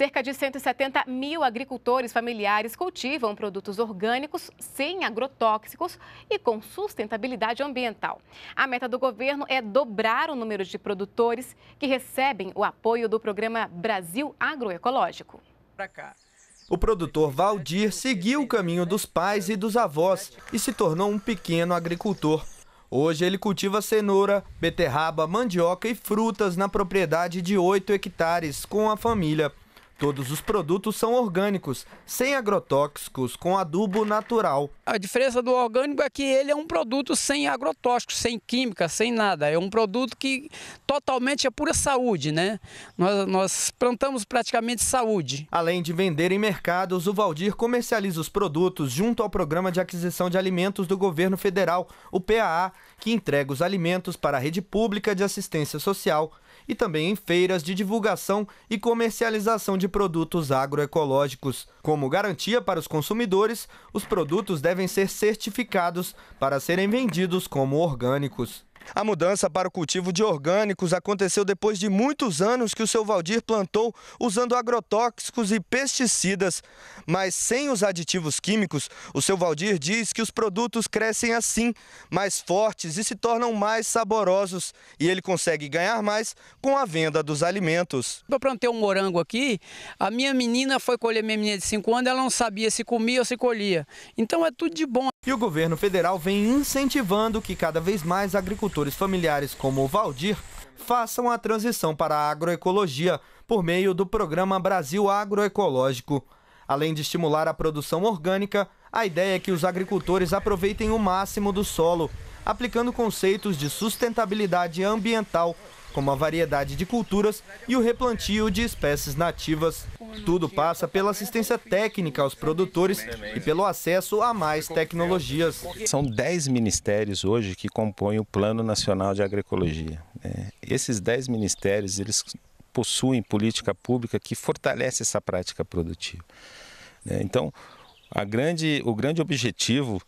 Cerca de 170 mil agricultores familiares cultivam produtos orgânicos sem agrotóxicos e com sustentabilidade ambiental. A meta do governo é dobrar o número de produtores que recebem o apoio do programa Brasil Agroecológico. O produtor Valdir seguiu o caminho dos pais e dos avós e se tornou um pequeno agricultor. Hoje ele cultiva cenoura, beterraba, mandioca e frutas na propriedade de 8 hectares com a família. Todos os produtos são orgânicos, sem agrotóxicos, com adubo natural. A diferença do orgânico é que ele é um produto sem agrotóxicos, sem química, sem nada. É um produto que totalmente é pura saúde, né? Nós, nós plantamos praticamente saúde. Além de vender em mercados, o Valdir comercializa os produtos junto ao Programa de Aquisição de Alimentos do Governo Federal, o PAA, que entrega os alimentos para a rede pública de assistência social e também em feiras de divulgação e comercialização de produtos agroecológicos. Como garantia para os consumidores, os produtos devem ser certificados para serem vendidos como orgânicos. A mudança para o cultivo de orgânicos aconteceu depois de muitos anos que o seu Valdir plantou usando agrotóxicos e pesticidas. Mas sem os aditivos químicos, o seu Valdir diz que os produtos crescem assim, mais fortes e se tornam mais saborosos. E ele consegue ganhar mais com a venda dos alimentos. Eu plantei um morango aqui, a minha menina foi colher minha menina de 5 anos, ela não sabia se comia ou se colhia. Então é tudo de bom e o governo federal vem incentivando que cada vez mais agricultores familiares como o Valdir façam a transição para a agroecologia por meio do programa Brasil Agroecológico. Além de estimular a produção orgânica, a ideia é que os agricultores aproveitem o máximo do solo, aplicando conceitos de sustentabilidade ambiental, como a variedade de culturas e o replantio de espécies nativas. Tudo passa pela assistência técnica aos produtores e pelo acesso a mais tecnologias. São 10 ministérios hoje que compõem o Plano Nacional de Agroecologia. Né? Esses 10 ministérios, eles possuem política pública que fortalece essa prática produtiva. Né? Então, grande, o grande objetivo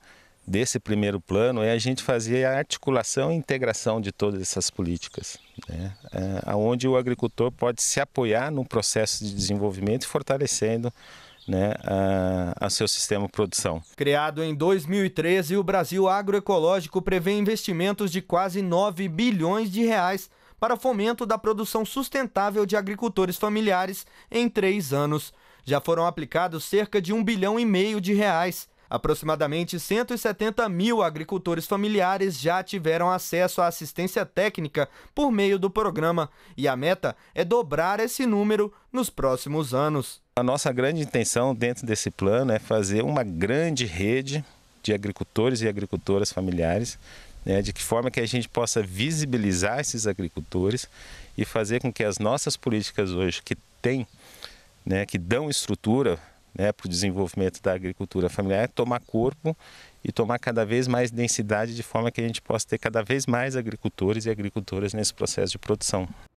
desse primeiro plano é a gente fazer a articulação e integração de todas essas políticas, né? é, onde o agricultor pode se apoiar no processo de desenvolvimento, fortalecendo né, a, a, seu sistema de produção. Criado em 2013, o Brasil Agroecológico prevê investimentos de quase 9 bilhões de reais para fomento da produção sustentável de agricultores familiares em três anos. Já foram aplicados cerca de um bilhão e meio de reais Aproximadamente 170 mil agricultores familiares já tiveram acesso à assistência técnica por meio do programa e a meta é dobrar esse número nos próximos anos. A nossa grande intenção dentro desse plano é fazer uma grande rede de agricultores e agricultoras familiares, né, de que forma que a gente possa visibilizar esses agricultores e fazer com que as nossas políticas hoje que têm, né, que dão estrutura né, para o desenvolvimento da agricultura familiar é tomar corpo e tomar cada vez mais densidade, de forma que a gente possa ter cada vez mais agricultores e agricultoras nesse processo de produção.